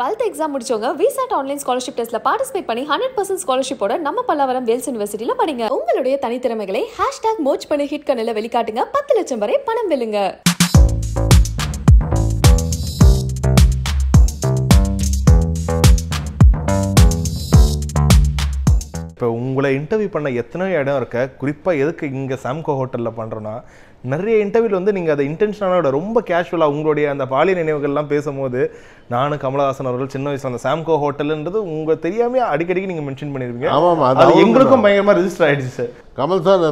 twelfth exam முடிச்சவங்க VISAT online scholarship டெஸ்ட்ல participate பண்ணி ஹண்ட்ரட் பர்சன்ட் ஸ்காலர்ஷிப்போட நம்ம பல்லாவரம் வேல்ஸ் யூனிவர்சிட்டியில படிங்க உங்களுடைய தனித்திறமைகளை ஹேஷ்டாக் மோச் பண்ணி ஹிட் கண்ணில் வெளிக்காட்டுங்க பத்து லட்சம் வரை பணம் வெல்லுங்க இப்போ உங்களை இன்டர்வியூ பண்ண எத்தனை இடம் இருக்க குறிப்பாக எதுக்கு இங்கே சாம்கோ ஹோட்டலில் பண்ணுறோன்னா நிறைய இன்டர்வியூவில் வந்து நீங்கள் அதை இன்டென்ஷனோட ரொம்ப கேஷுவலாக உங்களுடைய அந்த பாலி நினைவுகள்லாம் பேசும்போது நானும் கமலஹாசன் அவர்கள் சின்ன வயசில் அந்த சாம்கோ ஹோட்டலுன்றது உங்கள் தெரியாமையே அடிக்கடிக்கு நீங்கள் மென்ஷன் பண்ணியிருக்கீங்க ஆமாம் அது எங்களுக்கும் பயங்கரமாக ரிஜிஸ்டர் ஆகிடுச்சு சார் கமல் சார்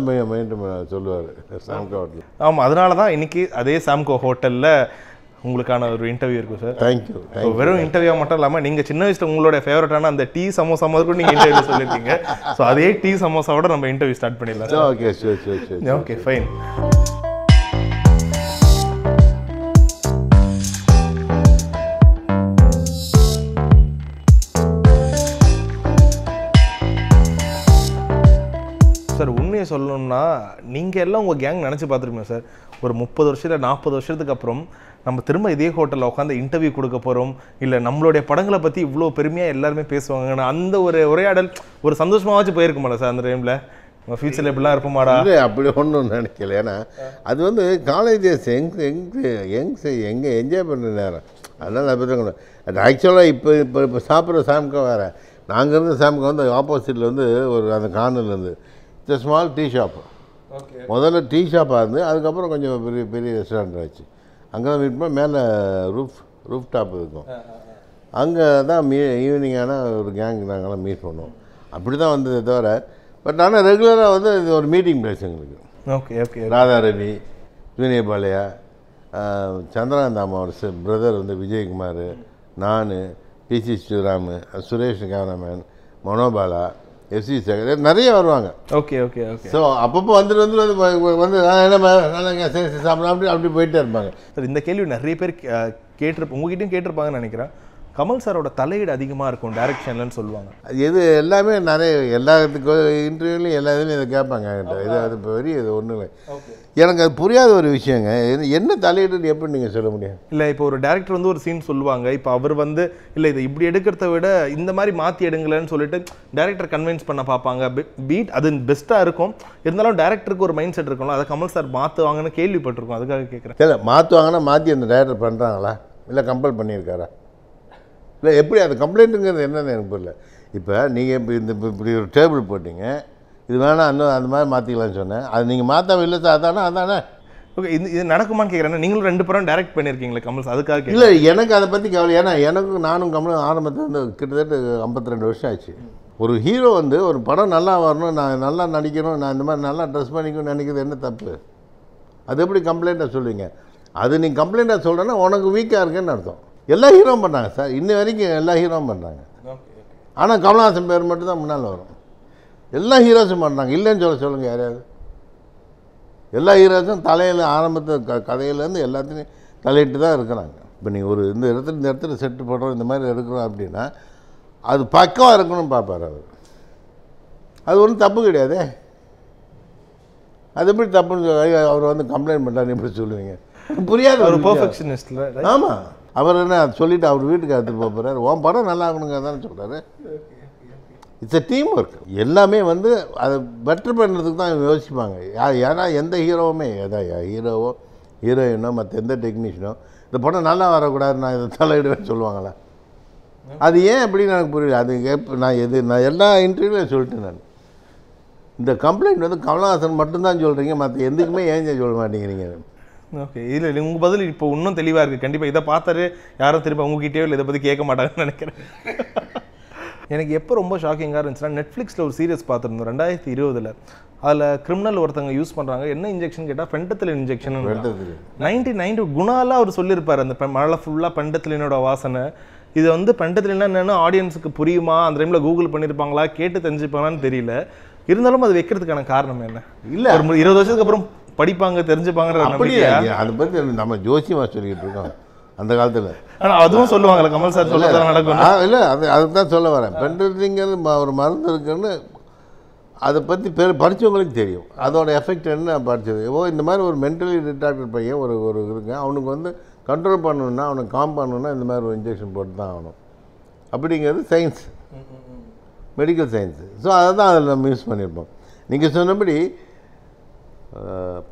சொல்லுவார் சாம்கோ ஹோட்டல் ஆமாம் அதனால தான் இன்றைக்கி அதே சாம்கோ ஹோட்டலில் உங்களுக்கான ஒரு இன்டர்வியூ இருக்கும் சார் தேங்க்யூ வெறும் இன்டர்வியூ மட்டும் இல்லாமல் நீங்கள் சின்ன வயசில் உங்களோட ஃபேவரட்டான அந்த டீ சமோசா மாதிரி நீங்கள் இன்டர்வியூ சொல்லியிருக்கீங்க ஸோ அதே டீ சமோசாவோட நம்ம இன்டர்வியூ ஸ்டார்ட் பண்ணிடலாம் ஓகே ஓகே ஃபைன் விஷயம் சொல்லணும்னா நீங்கள் எல்லாம் உங்கள் கேங் நினச்சி பார்த்துருப்பீங்க சார் ஒரு முப்பது வருஷத்தில் நாற்பது வருஷத்துக்கு அப்புறம் நம்ம திரும்ப இதே ஹோட்டலில் உட்காந்து இன்டர்வியூ கொடுக்க போகிறோம் இல்லை நம்மளுடைய படங்களை பற்றி இவ்வளோ பெருமையாக எல்லாருமே பேசுவாங்கன்னு அந்த ஒரு உரையாடல் ஒரு சந்தோஷமாகச்சு போயிருக்குமாடா சார் அந்த டைமில் நம்ம ஃபியூச்சரில் இப்படிலாம் இருப்போமாடா இல்லை அப்படி ஒன்றும் நினைக்கல ஏன்னா அது வந்து காலேஜ் எங் எங் எங் எங்கே என்ஜாய் பண்ணுற நேரம் அதெல்லாம் நான் அது ஆக்சுவலாக இப்போ இப்போ இப்போ சாப்பிட்ற சாமுக்கா வேறு நாங்கள் இருந்து சாமுக்கா வந்து ஆப்போசிட்டில் வந்து ஒரு அந்த கார்னர்லேருந்து it's a small tea shop முதல்ல டீ ஷாப்பாக இருந்து அதுக்கப்புறம் கொஞ்சம் பெரிய பெரிய ரெஸ்டாரண்ட் ஆச்சு அங்கே தான் மீட் பண்ண மேலே ரூஃப் ரூஃப் டாப் இருக்கும் அங்கே தான் மீ ஈவினிங் ஆனால் ஒரு கேங் நாங்கள்லாம் மீட் பண்ணுவோம் அப்படி தான் வந்ததை தவிர பட் ஆனால் ரெகுலராக வந்து இது ஒரு மீட்டிங் பிளேஸ் எங்களுக்கு ஓகே ஓகே ராதாரவி ஜூனியபாளையா சந்திராந்தாமா ஒரு பிரதர் வந்து விஜயகுமார் நான் PC Sriram Suresh cameraman Manobala FC secretary நிறைய வருவாங்க ஓகே ஓகே ஓகே ஸோ அப்பப்போ வந்துட்டு வந்து வந்து என்ன சரி சாப்பிடலாம் அப்படி அப்படி போயிட்டே இருப்பாங்க சார் இந்த கேள்வி நிறைய பேர் கேட்டிருப்ப உங்ககிட்டயும் கேட்டிருப்பாங்கன்னு நினைக்கிறேன் கமல் சாரோட தலையீடு அதிகமாக இருக்கும் டைரக்ஷன்லன்னு சொல்லுவாங்க இது எல்லாமே நிறைய எல்லா இன்டர்வியூலையும் எல்லா இதுலையும் இதை கேட்பாங்க இது அது பெரிய இது ஒன்றும் இல்லை எனக்கு அது புரியாத ஒரு விஷயங்க என்ன தலையீடுன்னு எப்படி நீங்கள் சொல்ல முடியும் இல்லை இப்போ ஒரு டேரக்டர் வந்து ஒரு சீன் சொல்லுவாங்க இப்போ அவர் வந்து இல்லை இதை இப்படி எடுக்கிறத விட இந்த மாதிரி மாற்றி எடுங்களேன்னு சொல்லிட்டு டேரக்டர் கன்வின்ஸ் பண்ண பார்ப்பாங்க பீட் அது பெஸ்ட்டாக இருக்கும் இருந்தாலும் டேரக்டருக்கு ஒரு மைண்ட் செட் இருக்கும்ல அதை கமல் சார் மாற்றுவாங்கன்னு கேள்விப்பட்டிருக்கோம் அதுக்காக கேட்குறேன் இல்லை மாற்றுவாங்கன்னா மாற்றி அந்த டேரக்டர் பண்ணுறாங்களா இல்லை கம்பல் பண்ணியிருக்காரா இல்லை எப்படி அது கம்ப்ளைண்ட்டுங்கிறது என்னென்னு எனக்கு புரியல இப்போ நீங்கள் இப்போ இந்த இப்படி ஒரு டேபிள் போட்டிங்க இது வேணால் இன்னும் அந்த மாதிரி மாற்றிக்கலாம்னு சொன்னேன் அது நீங்கள் மாற்றவே இல்லை சார் அதானே அதானே ஓகே இது இது நடக்குமான்னு கேட்குறேன் நீங்களும் ரெண்டு பேரும் டைரக்ட் பண்ணியிருக்கீங்களே கமல்ஸ் அதுக்காக இல்லை எனக்கு அதை பற்றி கவலை ஏன்னா எனக்கும் நானும் கமலும் ஆரம்பத்தில் வந்து கிட்டத்தட்ட ஐம்பத்தி ரெண்டு வருஷம் ஆச்சு ஒரு ஹீரோ வந்து ஒரு படம் நல்லா வரணும் நான் நல்லா நடிக்கணும் நான் இந்த மாதிரி நல்லா ட்ரெஸ் பண்ணிக்கணும்னு நினைக்கிறது என்ன தப்பு அது எப்படி கம்ப்ளைண்ட்டாக சொல்லுவீங்க அது நீங்கள் கம்ப்ளைண்ட்டாக சொல்கிறேன்னா உனக்கு வீக்காக இருக்குன்னு அர்த்தம் எல்லா ஹீரோவும் பண்ணாங்க சார் இன்ன வரைக்கும் எல்லா ஹீரோவும் பண்ணுறாங்க ஆனால் கமல்ஹாசன் பேர் மட்டும்தான் முன்னால் வரும் எல்லா ஹீரோஸும் பண்ணுறாங்க இல்லைன்னு சொல்ல சொல்லுங்கள் யாரையாவது எல்லா ஹீரோஸும் தலையில் ஆரம்பத்து க கதையிலேருந்து எல்லாத்தையும் தலையிட்டு தான் இருக்கிறாங்க இப்போ நீங்கள் ஒரு இந்த இடத்துல இந்த இடத்துல செட்டு போடுறோம் இந்த மாதிரி எடுக்கிறோம் அப்படின்னா அது பக்கமாக இருக்கணும்னு பார்ப்பார் அவர் அது ஒன்றும் தப்பு கிடையாதே அது எப்படி தப்புன்னு சொல்லி அவர் வந்து கம்ப்ளைண்ட் பண்ணுறாரு எப்படி சொல்லுவீங்க புரியாது ஆமாம் அவர் என்ன சொல்லிவிட்டு அவர் வீட்டுக்கு எடுத்துகிட்டு போக போகிறார் உன் படம் நல்லா ஆகணுங்க தானே சொல்கிறாரு இட்ஸ் எ டீம் ஒர்க் எல்லாமே வந்து அதை பெட்டர் பண்ணுறதுக்கு தான் யோசிப்பாங்க ஏன்னா எந்த ஹீரோவுமே எதா ஹீரோவோ ஹீரோயினோ மற்ற எந்த டெக்னீஷியனோ இந்த படம் நல்லா வரக்கூடாது நான் இதை தலையிடுவேன் சொல்லுவாங்களே அது ஏன் அப்படின்னு எனக்கு புரியல அது கேப் நான் எது நான் எல்லா இன்டர்வியூலையும் சொல்லிட்டேன் நான் இந்த கம்ப்ளைண்ட் வந்து கமலஹாசன் மட்டும்தான் சொல்கிறீங்க மற்ற எதுக்குமே ஏன் சொல்ல மாட்டேங்கிறீங்க ஓகே இல்லை இல்லை உங்கள் பதில் இப்போ இன்னும் தெளிவாக இருக்குது கண்டிப்பாக இதை பார்த்தாரு யாரும் திருப்பி உங்ககிட்டயோ இல்லை இதை பற்றி கேட்க மாட்டாங்கன்னு நினைக்கிறேன் எனக்கு எப்போ ரொம்ப ஷாக்கிங்காக இருந்துச்சுன்னா நெட்ஃப்ளிக்ஸில் ஒரு சீரியஸ் பார்த்துருந்தோம் ரெண்டாயிரத்தி இருபதில் அதில் கிரிமினல் ஒருத்தவங்க யூஸ் பண்ணுறாங்க என்ன இன்ஜெக்ஷன் கேட்டால் பெண்டத்தில் இன்ஜெக்ஷன் நைன்டி நைன்டி குணாலாக அவர் சொல்லியிருப்பார் அந்த மழை ஃபுல்லாக பெண்டத்திலினோட வாசனை இது வந்து பெண்டத்தில் என்னென்னா ஆடியன்ஸுக்கு புரியுமா அந்த டைமில் கூகுள் பண்ணியிருப்பாங்களா கேட்டு தெரிஞ்சுப்பாங்களான்னு தெரியல இருந்தாலும் அது வைக்கிறதுக்கான காரணம் என்ன இல்லை ஒரு இருபது வருஷத்துக்கு அப்புறம் படிப்பாங்க தெரிஞ்சுப்பாங்கிற அப்படியே அதை பற்றி நம்ம ஜோசியமாக சொல்லிக்கிட்டு இருக்கோம் அந்த காலத்தில் ஆனால் அதுவும் சொல்லுவாங்கல்ல கமல் சார் சொல்ல நடக்கும் ஆ இல்லை அது அதை தான் சொல்ல வரேன் பெண்ட்ரைட்டிங்கிறது ஒரு மருந்து இருக்குன்னு அதை பற்றி பேர் படித்தவங்களுக்கு தெரியும் அதோட எஃபெக்ட் என்ன படித்தது ஓ இந்த மாதிரி ஒரு மென்டலி ரிட்டார்டட் பையன் ஒரு ஒரு இருக்குங்க அவனுக்கு வந்து கண்ட்ரோல் பண்ணணுன்னா அவனுக்கு காம் பண்ணணுன்னா இந்த மாதிரி ஒரு இன்ஜெக்ஷன் போட்டு தான் ஆகணும் அப்படிங்கிறது சயின்ஸ் மெடிக்கல் சயின்ஸு ஸோ அதை தான் அதில் நம்ம யூஸ் பண்ணியிருப்போம் நீங்கள் சொன்னபடி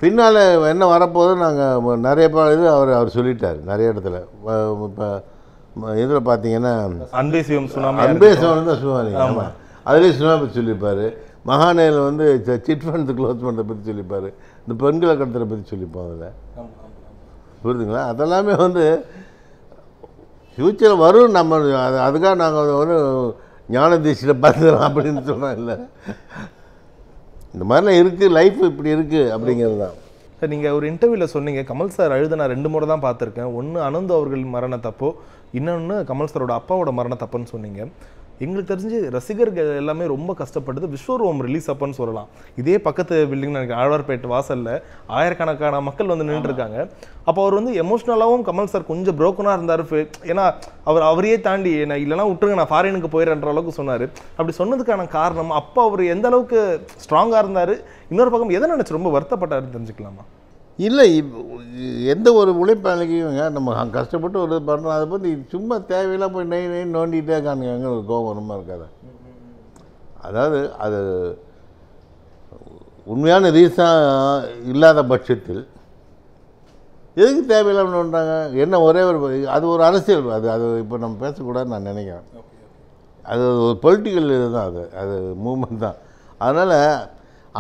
பின்னால் என்ன வரப்போது நாங்கள் நிறைய இது அவர் அவர் சொல்லிட்டார் நிறைய இடத்துல இப்போ இதில் பார்த்தீங்கன்னா அன்பே சிவம் சுனாமி அன்பே சிவம் தான் சுனாமி ஆமாம் அதுலேயும் சுனாமி சொல்லியிருப்பார் மகாநேயில் வந்து சிட் ஃபண்ட் க்ளோஸ் பண்ணுறதை பற்றி சொல்லியிருப்பார் இந்த பெண்களை கடத்தலை பற்றி சொல்லியிருப்போம் அதில் புரியுதுங்களா அதெல்லாமே வந்து ஃப்யூச்சரில் வரும் நம்ம அதுக்காக நாங்கள் ஒரு ஞான தேசியில் பார்த்துக்கலாம் அப்படின்னு சொன்னோம் இல்லை இந்த மாதிரிலாம் இருக்குது லைஃப் இப்படி இருக்குது அப்படிங்கிறது தான் சார் நீங்கள் ஒரு இன்டர்வியூவில் சொன்னீங்க கமல் சார் அழுத நான் ரெண்டு முறை தான் பார்த்துருக்கேன் ஒன்று அனந்த் அவர்கள் தப்போ இன்னொன்று கமல் சாரோட அப்பாவோட மரண தப்புன்னு சொன்னீங்க எங்களுக்கு தெரிஞ்சு ரசிகர்கள் எல்லாமே ரொம்ப கஷ்டப்பட்டது விஸ்வரூபம் ரிலீஸ் அப்பன்னு சொல்லலாம் இதே பக்கத்து பில்டிங் எனக்கு ஆழ்வார்பேட்டை வாசலில் ஆயிரக்கணக்கான மக்கள் வந்து நின்றுருக்காங்க அப்போ அவர் வந்து எமோஷ்னலாகவும் கமல் சார் கொஞ்சம் ப்ரோக்கனாக இருந்தார் ஏன்னா அவர் அவரையே தாண்டி நான் இல்லைனா விட்டுருங்க நான் ஃபாரினுக்கு போயிடன்ற அளவுக்கு சொன்னார் அப்படி சொன்னதுக்கான காரணம் அப்போ அவர் எந்த அளவுக்கு ஸ்ட்ராங்காக இருந்தார் இன்னொரு பக்கம் எதை நினச்சி ரொம்ப வருத்தப்பட்டாருன்னு தெரிஞ்சுக்கலாமா இல்லை எந்த ஒரு உழைப்பாளிக்குங்க நம்ம கஷ்டப்பட்டு ஒரு இது பண்ணுறோம் அதை பற்றி சும்மா தேவையில்லாம் போய் நெய் நெய் நோண்டிகிட்டே காணுங்க ஒரு கோபம் ரொம்ப இருக்காது அதாவது அது உண்மையான ரீசன் இல்லாத பட்சத்தில் எதுக்கு தேவையில்லாமல் நோண்டாங்க என்ன ஒரே ஒரு அது ஒரு அரசியல் அது அது இப்போ நம்ம பேசக்கூடாதுன்னு நான் நினைக்கிறேன் அது ஒரு பொலிட்டிக்கல் இது தான் அது அது மூமெண்ட் தான் அதனால்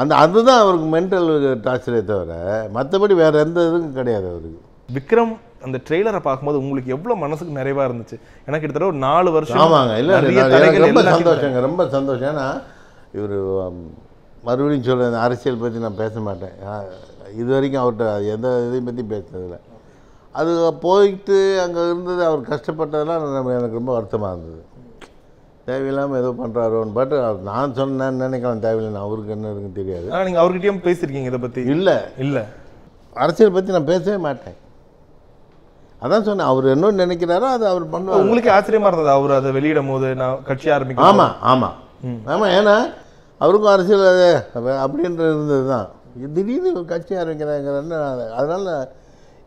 அந்த அதுதான் அவருக்கு மென்டல் டார்ச்சரே தவிர மற்றபடி வேறு எந்த இதுவும் கிடையாது அவருக்கு விக்ரம் அந்த ட்ரெய்லரை பார்க்கும்போது உங்களுக்கு எவ்வளோ மனசுக்கு நிறைவாக இருந்துச்சு எனக்கு கிட்டத்தட்ட ஒரு நாலு வருஷம் ஆமாங்க இல்லை ரொம்ப சந்தோஷங்க ரொம்ப சந்தோஷம் ஏன்னா இவர் மறுபடியும் சொல்ல அரசியல் பற்றி நான் பேச மாட்டேன் இது வரைக்கும் அவர்கிட்ட எந்த இதையும் பற்றி பேசுறதில்ல அது போயிட்டு அங்கே இருந்தது அவர் கஷ்டப்பட்டதெல்லாம் எனக்கு ரொம்ப வருத்தமாக இருந்தது தேவையில்லாமல் ஏதோ பண்ணுறாரோன்னு பட் நான் சொன்னேன் நினைக்கலாம் தேவையில்லைன்னு அவருக்கு என்ன இருக்குன்னு தெரியாது ஆனால் நீங்கள் அவர்கிட்டயும் பேசியிருக்கீங்க இதை பற்றி இல்லை இல்லை அரசியல் பற்றி நான் பேசவே மாட்டேன் அதான் சொன்னேன் அவர் என்ன நினைக்கிறாரோ அது அவர் பண்ணுவார் உங்களுக்கு ஆச்சரியமாக இருந்தது அவர் அதை வெளியிடும் போது நான் கட்சி ஆரம்பிக்கும் ஆமாம் ஆமாம் ஆமாம் ஏன்னா அவருக்கும் அரசியல் அது அப்படின்றது இருந்தது தான் திடீர்னு ஒரு கட்சி ஆரம்பிக்கிறாங்கிறன்னு அதனால்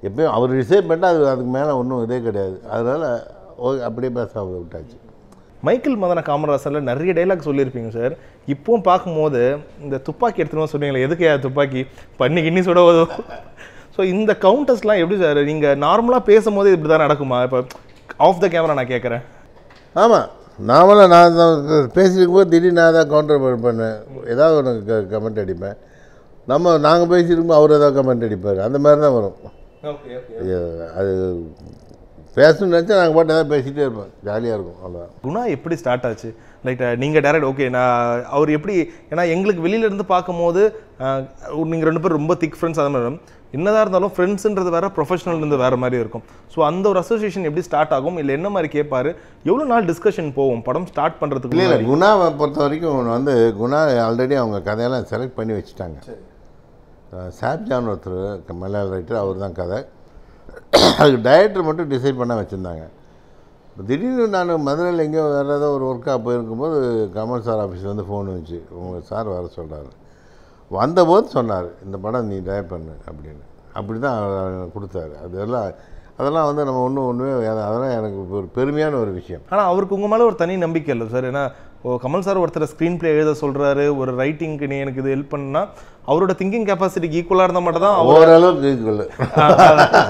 எப்பயும் அவர் ரிசைவ் பண்ணால் அது அதுக்கு மேலே ஒன்றும் இதே கிடையாது அதனால் அப்படியே பேசாமல் விட்டாச்சு மைக்கேல் மதன காமராசரில் நிறைய டைலாக் சொல்லியிருப்பீங்க சார் இப்போவும் பார்க்கும்போது இந்த துப்பாக்கி எடுத்துன்னு சொன்னீங்களே எதுக்கு துப்பாக்கி பண்ணி கிண்ணி சுடவதோ உதவும் ஸோ இந்த கவுண்டர்ஸ்லாம் எப்படி சார் நீங்கள் நார்மலாக பேசும்போது இப்படி தான் நடக்குமா இப்போ ஆஃப் த கேமரா நான் கேட்குறேன் ஆமாம் நார்மலாக நான் பேசியிருக்கும் போது திடீர்னு நான் தான் கவுண்டர் பண்ணேன் ஏதாவது ஒன்று கமெண்ட் அடிப்பேன் நம்ம நாங்கள் பேசியிருக்கும்போது அவர் ஏதாவது கமெண்ட் அடிப்பார் அந்த மாதிரி தான் வரும் அது பேசணும்னு நினச்சா நாங்கள் பாட்டு ஏதாவது பேசிகிட்டே இருப்போம் ஜாலியாக இருக்கும் அவ்வளோ குணா எப்படி ஸ்டார்ட் ஆச்சு லைக் நீங்கள் டேரக்ட் ஓகே நான் அவர் எப்படி ஏன்னா எங்களுக்கு வெளியிலேருந்து பார்க்கும்போது நீங்கள் ரெண்டு பேரும் ரொம்ப திக் ஃப்ரெண்ட்ஸ் அதை மாதிரி என்னதாக இருந்தாலும் ஃப்ரெண்ட்ஸுன்றது வேறு ப்ரொஃபஷனல்ன்றது வேறு மாதிரி இருக்கும் ஸோ அந்த ஒரு அசோசியேஷன் எப்படி ஸ்டார்ட் ஆகும் இல்லை என்ன மாதிரி கேட்பார் எவ்வளோ நாள் டிஸ்கஷன் போகும் படம் ஸ்டார்ட் பண்ணுறதுக்கு இல்லை குணாவை பொறுத்த வரைக்கும் வந்து குணா ஆல்ரெடி அவங்க கதையெல்லாம் செலக்ட் பண்ணி வச்சுட்டாங்க சாப்ஜான் ஒருத்தர் மலையாள ரைட்டர் அவர் தான் கதை அதுக்கு டயட்டர் மட்டும் டிசைட் பண்ண வச்சுருந்தாங்க திடீர்னு நான் மதுரையில் எங்கேயோ வேறு ஏதோ ஒரு ஒர்க்காக போயிருக்கும்போது கமல் சார் ஆஃபீஸ் வந்து ஃபோன் வந்துச்சு உங்கள் சார் வர சொல்கிறார் வந்தபோது சொன்னார் இந்த படம் நீ டயட் பண்ணு அப்படின்னு அப்படி தான் கொடுத்தாரு அதெல்லாம் அதெல்லாம் வந்து நம்ம ஒன்றும் ஒன்றுமே அதெல்லாம் எனக்கு ஒரு பெருமையான ஒரு விஷயம் ஆனால் அவருக்கு உங்கள் மேலே ஒரு தனி நம்பிக்கை இல்லை சார் ஏன்னா கமல் சார் ஒருத்தர் ஸ்க்ரீன் பிளே எழுத சொல்கிறாரு ஒரு ரைட்டிங்க்கு நீ எனக்கு இது ஹெல்ப் பண்ணால் அவரோட திங்கிங் கெப்பாசிட்டிக்கு ஈக்குவலாக இருந்தால் மட்டும் தான் ஓரளவுக்கு ஈக்குவல்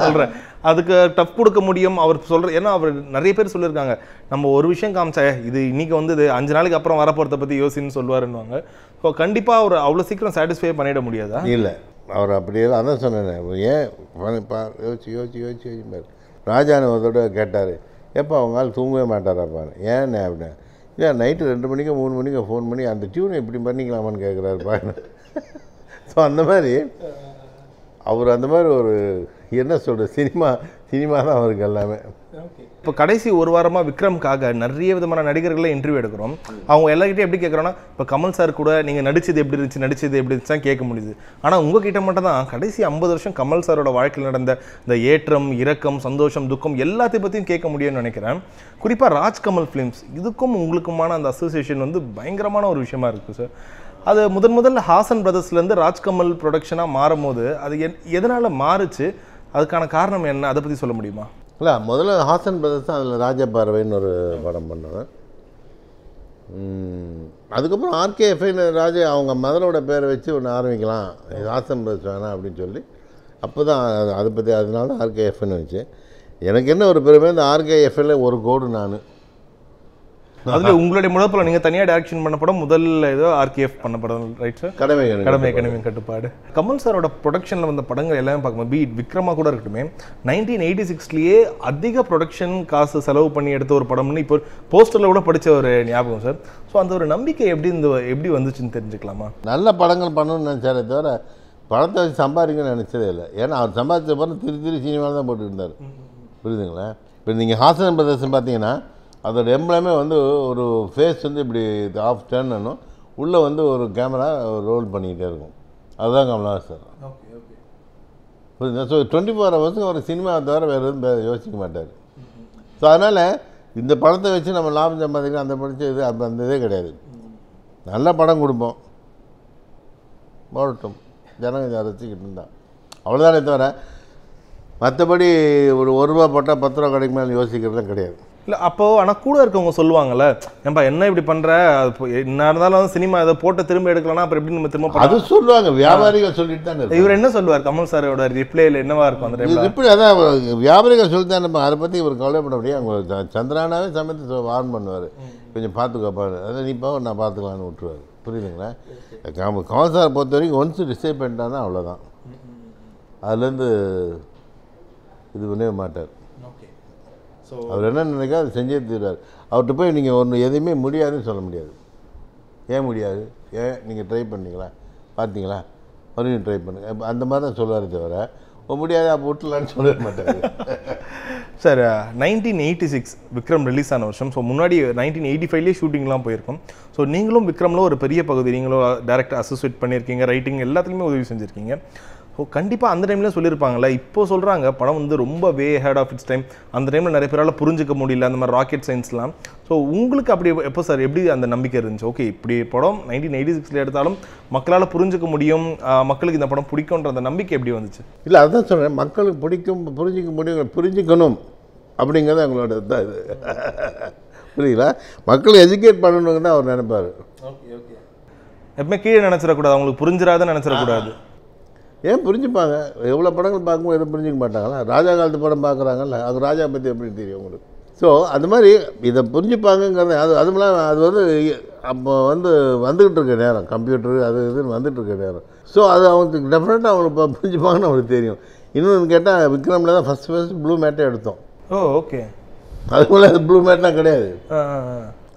சொல்கிறேன் அதுக்கு டஃப் கொடுக்க முடியும் அவர் சொல்கிற ஏன்னா அவர் நிறைய பேர் சொல்லியிருக்காங்க நம்ம ஒரு விஷயம் காமிச்சா இது இன்றைக்கி வந்து இது அஞ்சு நாளைக்கு அப்புறம் வரப்போகிறத பற்றி யோசின்னு சொல்லுவாருன்னுவாங்க ஸோ கண்டிப்பாக அவர் அவ்வளோ சீக்கிரம் சாட்டிஸ்ஃபை பண்ணிட முடியாதா இல்லை அவர் அப்படியே அதான் சொன்னேன் ஏன் யோசிச்சு யோசிச்சு யோசிச்சு யோசிப்பார் ராஜானு அதோட கேட்டார் எப்போ அவங்க ஆள் தூங்கவே பாரு ஏன் அப்படின்னு ஏன் நைட்டு ரெண்டு மணிக்கு மூணு மணிக்கு ஃபோன் பண்ணி அந்த டியூனை இப்படி பண்ணிக்கலாமான்னு கேட்குறாரு பாருங்க ஸோ அந்த மாதிரி அவர் அந்த மாதிரி ஒரு என்ன சொல்கிற சினிமா சினிமா தான் அவருக்கு எல்லாமே இப்போ கடைசி ஒரு வாரமாக விக்ரம்காக நிறைய விதமான நடிகர்களை இன்டர்வியூ எடுக்கிறோம் அவங்க எல்லாருக்கிட்டே எப்படி கேட்குறோன்னா இப்போ கமல் சார் கூட நீங்கள் நடித்தது எப்படி இருந்துச்சு நடித்தது எப்படி இருந்துச்சு தான் கேட்க முடியுது ஆனால் உங்ககிட்ட மட்டும் தான் கடைசி ஐம்பது வருஷம் கமல் சாரோட வாழ்க்கையில் நடந்த இந்த ஏற்றம் இரக்கம் சந்தோஷம் துக்கம் எல்லாத்தையும் பற்றியும் கேட்க முடியும்னு நினைக்கிறேன் குறிப்பாக ராஜ்கமல் ஃபிலிம்ஸ் இதுக்கும் உங்களுக்குமான அந்த அசோசியேஷன் வந்து பயங்கரமான ஒரு விஷயமா இருக்குது சார் அது முதன் முதல்ல ஹாசன் பிரதர்ஸ்லேருந்து ராஜ்கமல் ப்ரொடக்ஷனாக மாறும்போது அது எதனால் மாறுச்சு அதுக்கான காரணம் என்ன அதை பற்றி சொல்ல முடியுமா இல்லை முதல்ல ஹாசன் பிரதர்ஸ் தான் அதில் பார்வைன்னு ஒரு படம் பண்ணுவேன் அதுக்கப்புறம் ஆர்கேஎஃப்ஐன்னு ராஜா அவங்க மதரோட பேரை வச்சு ஒன்று ஆரம்பிக்கலாம் ஹாசன் பிரதர்ஸ் வேணாம் அப்படின்னு சொல்லி அப்போ தான் அதை பற்றி அதனால ஆர்கேஎஃப்ன்னு வச்சு எனக்கு என்ன ஒரு பெருமை இந்த ஆர்கேஎஃப்ல ஒரு கோடு நான் அதுல உங்களுடைய முழப்பில் நீங்கள் தனியாக டைரக்ஷன் பண்ண படம் முதல்ல ஏதோ ஆர்கேஎஃப் பண்ண படம் ரைட் சார் கடமை கடமை கடமை கட்டுப்பாடு கமல் சாரோட ப்ரொடக்ஷனில் வந்த படங்கள் எல்லாமே பார்க்கும்போது பீட் விக்ரமா கூட இருக்கட்டுமே நைன்டீன் எயிட்டி சிக்ஸ்லேயே அதிக ப்ரொடக்ஷன் காசு செலவு பண்ணி எடுத்த ஒரு படம்னு இப்போ போஸ்டரில் கூட படிச்ச ஒரு ஞாபகம் சார் ஸோ அந்த ஒரு நம்பிக்கை எப்படி இந்த எப்படி வந்துச்சுன்னு தெரிஞ்சுக்கலாமா நல்ல படங்கள் பண்ணணும்னு நினைச்சாலே தவிர படத்தை வச்சு சம்பாதிக்கணும்னு நினச்சதே இல்லை ஏன்னா அவர் சம்பாதிச்ச படம் திரு திரு சினிமாவில் தான் போட்டுருந்தார் புரியுதுங்களா இப்போ நீங்கள் ஹாசன் பிரதர்ஷன் பார்த்தீங்கன்னா அதோட எம்ப்ளமே வந்து ஒரு ஃபேஸ் வந்து இப்படி ஆஃப் டேர்ன் ஆனும் உள்ளே வந்து ஒரு கேமரா ரோல் பண்ணிக்கிட்டே இருக்கும் அதுதான் கமலா சார் புரியுதுங்களா ஸோ டுவெண்ட்டி ஃபோர் ஹவர்ஸுக்கு அவர் சினிமா தவிர வேறு எதுவும் யோசிக்க மாட்டார் ஸோ அதனால் இந்த படத்தை வச்சு நம்ம லாபம் சம்பாதிக்கலாம் அந்த படிச்சு இது அப்போ அந்த இதே கிடையாது நல்ல படம் கொடுப்போம் போடட்டும் ஜனங்க இதை ரசிக்கிட்டு இருந்தான் அவ்வளோதானே தவிர மற்றபடி ஒரு ஒரு ரூபா போட்டால் பத்து ரூபா கிடைக்குமான்னு யோசிக்கிறதுலாம் கிடையாது இல்லை அப்போது ஆனால் கூட இருக்கவங்க சொல்லுவாங்கல்ல ஏன்பா என்ன இப்படி பண்ணுற என்ன இருந்தாலும் சினிமா இதை போட்டு திரும்ப எடுக்கலாம்னா அப்புறம் எப்படி நம்ம திரும்ப அது சொல்லுவாங்க வியாபாரிகள் சொல்லிட்டு தான் இவர் என்ன சொல்லுவார் கமல் சாரோட ரிப்ளையில் என்னவா இருக்கும் அந்த ரிப்ளை அதான் வியாபாரிகள் சொல்லி தான் நம்ம அதை பற்றி இவர் கவலைப்பட முடியும் அவங்க சந்திரானாவே சமயத்து வார்ன் பண்ணுவார் கொஞ்சம் பார்த்துக்கப்பா அதை நீ போ நான் பார்த்துக்கலான்னு விட்டுருவார் புரியுதுங்களா கமல் கமல் சார் பொறுத்த வரைக்கும் ஒன்ஸ் டிசைட் தான் அவ்வளோதான் அதுலேருந்து இது பண்ணவே மாட்டார் ஸோ அவர் என்ன நினைக்கிறா அது செஞ்சே தீர்றாரு அவர்கிட்ட போய் நீங்கள் ஒன்று எதையுமே முடியாதுன்னு சொல்ல முடியாது ஏன் முடியாது ஏன் நீங்கள் ட்ரை பண்ணீங்களா பார்த்தீங்களா மறுபடியும் ட்ரை பண்ணுங்க அந்த மாதிரி தான் சொல்லுவார் தவிர முடியாது அப்போ விட்டுலான்னு சொல்ல மாட்டார் sir nineteen eighty uh, six Vikram release ஆன வருஷம் ஸோ முன்னாடி நைன்டீன் எயிட்டி ஃபைவ்லேயே ஷூட்டிங்லாம் போயிருக்கோம் ஸோ நீங்களும் விக்ரமில் ஒரு பெரிய பகுதி நீங்களும் டேரக்டர் அசோசியேட் பண்ணியிருக்கீங்க ரைட்டிங் எல்லாத்துலேயுமே உதவி செஞ்சுருக்கீங்க ஓ கண்டிப்பாக அந்த டைமில் சொல்லியிருப்பாங்கல்ல இப்போ சொல்கிறாங்க படம் வந்து ரொம்ப way ahead of its time அந்த டைமில் நிறைய பேரால் புரிஞ்சிக்க முடியல அந்த மாதிரி ராக்கெட் சயின்ஸ்லாம் ஸோ உங்களுக்கு அப்படி எப்போ சார் எப்படி அந்த நம்பிக்கை இருந்துச்சு ஓகே இப்படி படம் நைன்டீன் எயிட்டி சிக்ஸில் எடுத்தாலும் மக்களால் புரிஞ்சிக்க முடியும் மக்களுக்கு இந்த படம் பிடிக்கும்ன்ற அந்த நம்பிக்கை எப்படி வந்துச்சு இல்லை அதுதான் சொல்கிறேன் மக்களுக்கு பிடிக்கும் புரிஞ்சிக்க முடியும் புரிஞ்சிக்கணும் அப்படிங்கிறது எங்களோட தான் இது புரியுங்களா மக்களை எஜுகேட் பண்ணணுங்க தான் அவர் நினைப்பார் எப்பவுமே கீழே நினச்சிடக்கூடாது அவங்களுக்கு புரிஞ்சிடாதுன்னு நினச்சிடக்கூடாது ஏன் புரிஞ்சுப்பாங்க எவ்வளோ படங்கள் பார்க்கும்போது எதுவும் புரிஞ்சிக்க மாட்டாங்களா ராஜா காலத்து படம் பார்க்குறாங்கல்ல அது ராஜா பற்றி எப்படி தெரியும் உங்களுக்கு ஸோ அது மாதிரி இதை புரிஞ்சுப்பாங்கங்கிறது அது அதுமெல்லாம் அது வந்து அப்போ வந்து வந்துக்கிட்டு இருக்க நேரம் கம்ப்யூட்டரு அது இதுன்னு வந்துட்டு இருக்க நேரம் ஸோ அது அவங்களுக்கு டெஃபினட்டாக அவங்களுக்கு புரிஞ்சுப்பாங்கன்னு அவங்களுக்கு தெரியும் இன்னொன்று கேட்டால் விக்ரமில் தான் ஃபஸ்ட் ஃபஸ்ட் ப்ளூ மேட்டே எடுத்தோம் ஓ ஓகே அதுக்குள்ளே அது ப்ளூ மேட்லாம் கிடையாது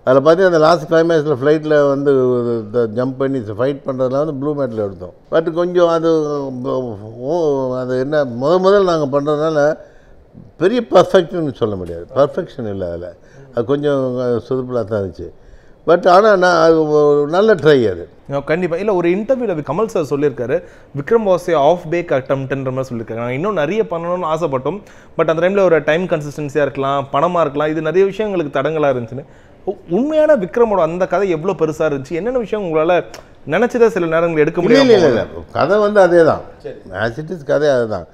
அதில் பார்த்தீங்கன்னா அந்த லாஸ்ட் கிளைமேக்ஸில் ஃப்ளைட்டில் வந்து ஜம்ப் பண்ணி ஃபைட் பண்ணுறதுலாம் வந்து ப்ளூ மேட்டில் எடுத்தோம் பட் கொஞ்சம் அது அது என்ன முத முதல் நாங்கள் பண்ணுறதுனால பெரிய பர்ஃபெக்ட்னு சொல்ல முடியாது பர்ஃபெக்ஷன் இல்லை அதில் அது கொஞ்சம் சுதுப்பிலாக தான் இருந்துச்சு பட் ஆனால் நான் அது நல்ல ட்ரை அது கண்டிப்பாக இல்லை ஒரு இன்டர்வியூவில் கமல் சார் சொல்லியிருக்காரு விக்ரம் வாசி ஆஃப் பேக் அட்டம்ப்ட்ன்ற மாதிரி சொல்லியிருக்காங்க நாங்கள் இன்னும் நிறைய பண்ணணும்னு ஆசைப்பட்டோம் பட் அந்த டைமில் ஒரு டைம் கன்சிஸ்டன்சியாக இருக்கலாம் பணமாக இருக்கலாம் இது நிறைய விஷயங்களுக்கு தடங்களாக இருந்துச்சுன்னு உண்மையான விக்ரமோட அந்த கதை எவ்வளோ பெருசாக இருந்துச்சு என்னென்ன விஷயம் உங்களால் நினச்சதை சில நேரங்கள் எடுக்க முடியல இல்லை இல்லை கதை வந்து அதே தான் ஆசிட்டிஸ் கதை அதுதான்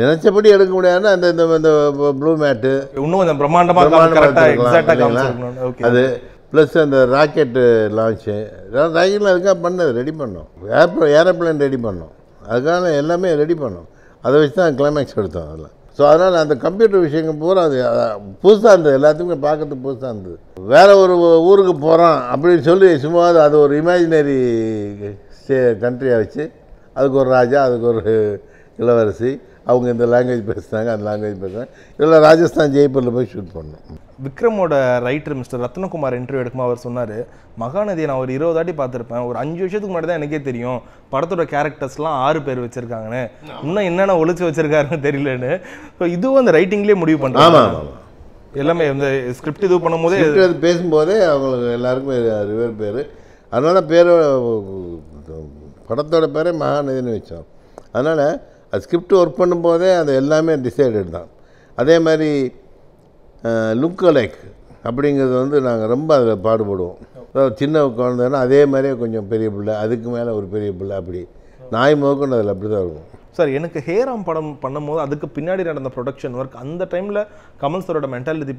நினைச்சபடி எடுக்க முடியாதுன்னா அந்த இந்த இந்த ப்ளூ மேட்டு இன்னும் கொஞ்சம் பிரம்மாண்டமாக அது ப்ளஸ் அந்த ராக்கெட்டு லான்ச்சு ராக்கெட்டில் அதுக்காக பண்ணது ரெடி பண்ணோம் ஏர்ப்ள ஏரோப்ளேன் ரெடி பண்ணோம் அதுக்கான எல்லாமே ரெடி பண்ணோம் அதை வச்சு தான் கிளைமேக்ஸ் எடுத்தோம் அதெல்லாம் ஸோ அதனால் அந்த கம்ப்யூட்டர் விஷயங்கள் பூரா அது புதுசாக இருந்தது எல்லாத்துக்குமே பார்க்கறதுக்கு புதுசாக இருந்தது வேறு ஒரு ஊருக்கு போகிறோம் அப்படின்னு சொல்லி சும்மா அது ஒரு இமேஜினரி ஸ்டே கண்ட்ரியாக வச்சு அதுக்கு ஒரு ராஜா அதுக்கு ஒரு இளவரசி அவங்க இந்த லாங்குவேஜ் பேசுனாங்க அந்த லாங்குவேஜ் பேசுனாங்க இதெல்லாம் ராஜஸ்தான் ஜெய்ப்பூரில் போய் ஷூட் பண்ணோம் விக்ரமோட ரைட்டர் மிஸ்டர் ரத்னகுமார் இன்டர்வியூ எடுக்கும்போது அவர் சொன்னார் மகாநதியை நான் ஒரு இருபது வாட்டி பார்த்துருப்பேன் ஒரு அஞ்சு வருஷத்துக்கு முன்னாடி தான் எனக்கே தெரியும் படத்தோட கேரக்டர்ஸ்லாம் ஆறு பேர் வச்சுருக்காங்கன்னு இன்னும் என்னென்ன ஒழிச்சு வச்சுருக்காருன்னு தெரியலன்னு ஸோ இதுவும் அந்த ரைட்டிங்லேயே முடிவு பண்ணுறாங்க எல்லாமே இந்த ஸ்கிரிப்ட் இது பண்ணும்போதே அது பேசும்போதே அவங்களுக்கு எல்லாருக்குமே ரிவர் பேர் அதனால் பேர் படத்தோட பேரே மகாநதினு வச்சோம் அதனால் அது ஸ்கிரிப்ட் ஒர்க் பண்ணும்போதே அது எல்லாமே டிசைடட் தான் அதே மாதிரி லுக் லைக் அப்படிங்கிறது வந்து நாங்கள் ரொம்ப அதில் பாடுபடுவோம் அதாவது சின்ன குழந்தைன்னா அதே மாதிரியே கொஞ்சம் பெரிய பிள்ளை அதுக்கு மேலே ஒரு பெரிய பிள்ளை அப்படி நாய் மோக்கணும் அதில் அப்படி தான் இருக்கும் சார் எனக்கு ஹேராம் படம் பண்ணும்போது அதுக்கு பின்னாடி நடந்த ப்ரொடக்ஷன் ஒர்க் அந்த டைமில் கமல் சரோட மென்டாலிட்டி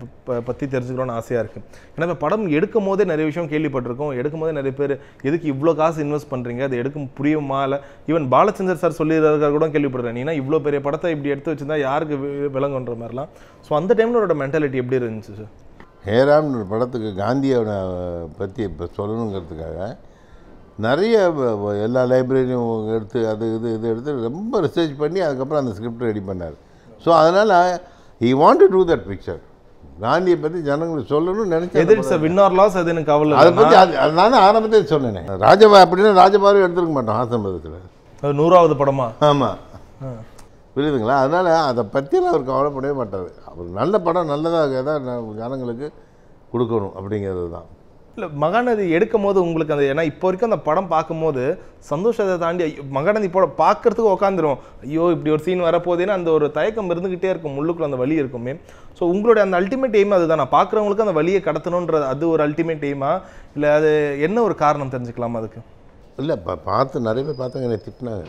பற்றி தெரிஞ்சுக்கணும்னு ஆசையாக இருக்குது ஏன்னா இப்போ படம் எடுக்கும் போதே நிறைய விஷயம் கேள்விப்பட்டிருக்கோம் எடுக்கும் போதே நிறைய பேர் எதுக்கு இவ்வளோ காசு இன்வெஸ்ட் பண்ணுறீங்க அது எடுக்கும் புரியுமா இல்லை ஈவன் பாலச்சந்தர் சார் சொல்லியிருக்காரு கூட கேள்விப்படுறேன் நீனா இவ்வளோ பெரிய படத்தை இப்படி எடுத்து வச்சுருந்தா யாருக்கு விளங்குன்ற மாதிரிலாம் ஸோ அந்த டைமில் அவரோட மென்டாலிட்டி எப்படி இருந்துச்சு சார் ஹேராம்னு ஒரு படத்துக்கு காந்தியோட பற்றி இப்போ சொல்லணுங்கிறதுக்காக நிறைய எல்லா லைப்ரரியும் எடுத்து அது இது இது எடுத்து ரொம்ப ரிசர்ச் பண்ணி அதுக்கப்புறம் அந்த ஸ்கிரிப்ட் ரெடி பண்ணார் ஸோ அதனால் he want to do that picture காந்தியை பற்றி ஜனங்களுக்கு சொல்லணும்னு நினைச்சேன் வின்னார் லாஸ் அது எனக்கு அவ்வளோ அதை பற்றி அது அதனால ஆரம்பத்தே சொன்னேன் ராஜபா அப்படின்னா ராஜபாரும் எடுத்துருக்க மாட்டோம் ஆசம்பதத்தில் நூறாவது படமா ஆமாம் புரியுதுங்களா அதனால் அதை பற்றியெல்லாம் அவர் கவலைப்படவே மாட்டார் அவர் நல்ல படம் நல்லதாக ஏதாவது ஜனங்களுக்கு கொடுக்கணும் அப்படிங்கிறது தான் இல்லை மகாநதி எடுக்கும் போது உங்களுக்கு அந்த ஏன்னா இப்போ வரைக்கும் அந்த படம் பார்க்கும்போது சந்தோஷத்தை தாண்டி மகாநதி போட பார்க்கறதுக்கு உட்காந்துரும் ஐயோ இப்படி ஒரு சீன் வரப்போதேன்னு அந்த ஒரு தயக்கம் இருந்துக்கிட்டே இருக்கும் உள்ளுக்குள்ள அந்த வழி இருக்குமே ஸோ உங்களுடைய அந்த அல்டிமேட் எய்ம் அதுதான் நான் பார்க்குறவங்களுக்கு அந்த வழியை கடத்தணுன்றது அது ஒரு அல்டிமேட் எய்மா இல்லை அது என்ன ஒரு காரணம் தெரிஞ்சுக்கலாமா அதுக்கு இல்லை இப்போ பார்த்து நிறைய பேர் பார்த்தவங்க என்னை திட்டினாங்க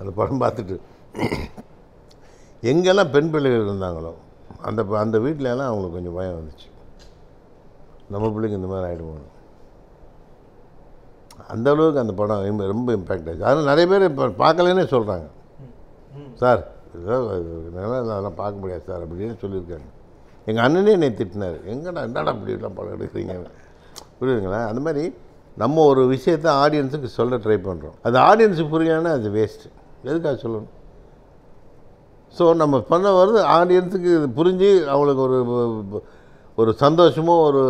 அந்த படம் பார்த்துட்டு எங்கெல்லாம் பெண் பிள்ளைகள் இருந்தாங்களோ அந்த அந்த வீட்டிலலாம் அவங்களுக்கு கொஞ்சம் பயம் வந்துச்சு நம்ம பிள்ளைங்க இந்த மாதிரி ஆகிடுவோம் அந்த அளவுக்கு அந்த படம் ரொம்ப இம்பேக்ட் ஆச்சு அதனால் நிறைய பேர் இப்போ பார்க்கலன்னே சொல்கிறாங்க சார் அதெல்லாம் பார்க்க முடியாது சார் அப்படின்னு சொல்லியிருக்காங்க எங்கள் அண்ணனே என்னை திட்டினார் எங்கடா என்னடா இப்படிலாம் படம் எடுக்கிறீங்க புரியுதுங்களா அந்த மாதிரி நம்ம ஒரு விஷயத்த ஆடியன்ஸுக்கு சொல்ல ட்ரை பண்ணுறோம் அது ஆடியன்ஸுக்கு புரியலன்னா அது வேஸ்ட்டு எதுக்காக சொல்லணும் ஸோ நம்ம பண்ண வருது ஆடியன்ஸுக்கு இது புரிஞ்சு அவங்களுக்கு ஒரு ஒரு சந்தோஷமோ ஒரு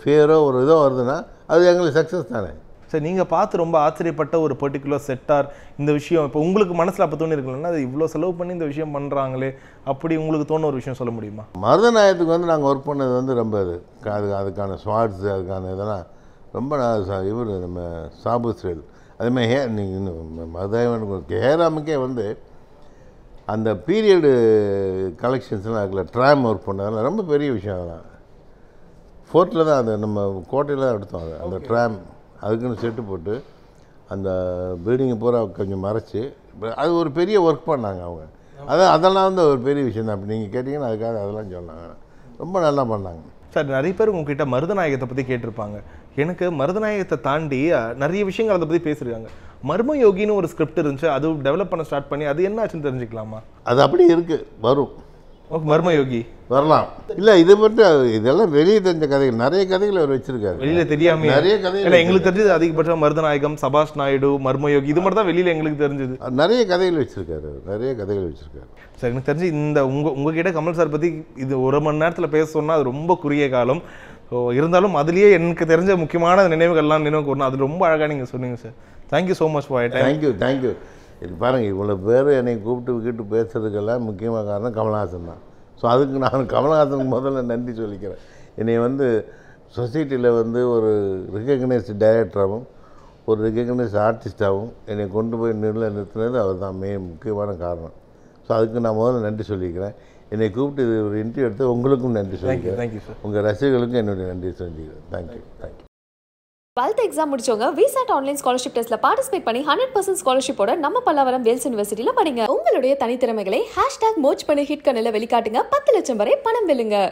ஃபியரோ ஒரு இதோ வருதுன்னா அது எங்களுக்கு சக்ஸஸ் தானே சார் நீங்கள் பார்த்து ரொம்ப ஆச்சரியப்பட்ட ஒரு பர்டிகுலர் செட்டார் இந்த விஷயம் இப்போ உங்களுக்கு மனசில் அப்போ தோணி இருக்கலன்னா அது இவ்வளோ செலவு பண்ணி இந்த விஷயம் பண்ணுறாங்களே அப்படி உங்களுக்கு தோணு ஒரு விஷயம் சொல்ல முடியுமா மருதநாயத்துக்கு வந்து நாங்கள் ஒர்க் பண்ணது வந்து ரொம்ப இது அது அதுக்கான ஸ்வாட்ஸ் அதுக்கான இதெல்லாம் ரொம்ப இவர் நம்ம சாபு ஸ்ரேல் அதேமாதிரி ஹே நீங்கள் மருதாயவனுக்கு ஹேராமுக்கே வந்து அந்த பீரியடு கலெக்ஷன்ஸ்லாம் இருக்குல்ல ட்ராம் ஒர்க் பண்ணதெல்லாம் ரொம்ப பெரிய விஷயம் அதெல்லாம் ஃபோர்ட்டில் தான் அது நம்ம கோட்டையில் தான் எடுத்தோம் அது அந்த ட்ராம் அதுக்குன்னு செட்டு போட்டு அந்த பில்டிங்கை பூரா கொஞ்சம் மறைச்சி அது ஒரு பெரிய ஒர்க் பண்ணாங்க அவங்க அதான் அதெல்லாம் வந்து ஒரு பெரிய விஷயம் தான் அப்படி நீங்கள் கேட்டிங்கன்னா அதுக்காக அதெல்லாம் சொன்னாங்க ரொம்ப நல்லா பண்ணாங்க சார் நிறைய பேர் உங்ககிட்ட மருதநாயகத்தை பற்றி கேட்டிருப்பாங்க எனக்கு மருதநாயகத்தை தாண்டி நிறைய விஷயங்கள் அதை பற்றி பேசியிருக்காங்க மர்ம யோகின்னு ஒரு ஸ்கிரிப்ட் இருந்துச்சு அது டெவலப் பண்ண ஸ்டார்ட் பண்ணி அது என்ன ஆச்சுன்னு தெரிஞ்சுக்கலாமா அது அப்படி இருக்கு வரும் மர்ம யோகி வரலாம் இல்ல இது மட்டும் இதெல்லாம் வெளியே தெரிஞ்ச கதைகள் நிறைய கதைகள் அவர் வச்சிருக்காரு வெளியில தெரியாம நிறைய கதைகள் எங்களுக்கு தெரிஞ்சது அதிகபட்சம் மருதநாயகம் சபாஷ் நாயுடு மர்ம யோகி இது மட்டும் தான் வெளியில எங்களுக்கு தெரிஞ்சது நிறைய கதைகள் வச்சிருக்காரு நிறைய கதைகள் வச்சிருக்காரு சார் எனக்கு தெரிஞ்சு இந்த உங்க உங்ககிட்ட கமல் சார் பத்தி இது ஒரு மணி நேரத்துல பேசணும்னா அது ரொம்ப குறுகிய காலம் ஸோ இருந்தாலும் அதுலேயே எனக்கு தெரிஞ்ச முக்கியமான நினைவுகள்லாம் நினைவு கூறணும் அது ரொம்ப அழகாக நீங்கள் சொன்னீங்க sir thank you so much for thank you thank you இது பாருங்கள் இவ்வளோ பேர் என்னை கூப்பிட்டு கூப்பிட்டு பேசுறதுக்கெல்லாம் முக்கியமாக காரணம் கமல்ஹாசன் தான் ஸோ அதுக்கு நான் கமல்ஹாசனுக்கு முதல்ல நன்றி சொல்லிக்கிறேன் என்னை வந்து சொசைட்டியில் வந்து ஒரு ரிகக்னைஸ்டு டைரக்டராகவும் ஒரு ரிகக்னைஸ் ஆர்டிஸ்டாகவும் என்னை கொண்டு போய் நிலை நிறுத்தினது அவர் தான் மே முக்கியமான காரணம் ஸோ அதுக்கு நான் முதல்ல நன்றி சொல்லிக்கிறேன் என்னை கூப்பிட்டு ஒரு இன்டர்வியூ எடுத்து உங்களுக்கும் நன்றி சொல்லிக்கிறேன் உங்கள் ரசிகர்களுக்கும் என்னுடைய நன்றி சொல்லிக்கிறேன் தேங்க்யூ தேங்க்யூ டுவெல்த் எக்ஸாம் முடிச்சவங்க விசாட் ஆன்லைன் ஸ்காலர்ஷிப் டெஸ்ட்ல பார்ட்டிசிபேட் பண்ணி ஹண்ட்ரட் பர்சன்ட் ஸ்காலர்ஷிப்போட நம்ம பல்லவரம் வேல்ஸ் யூனிவர்சிட்டியில படிங்க உங்களுடைய தனித்திறமைகளை ஹேஷ்டாக் மோச் பண்ணி ஹிட் கண்ணில் வெளிக்காட்டுங்க பத்து லட்சம் வரை பணம் வெல்லுங்க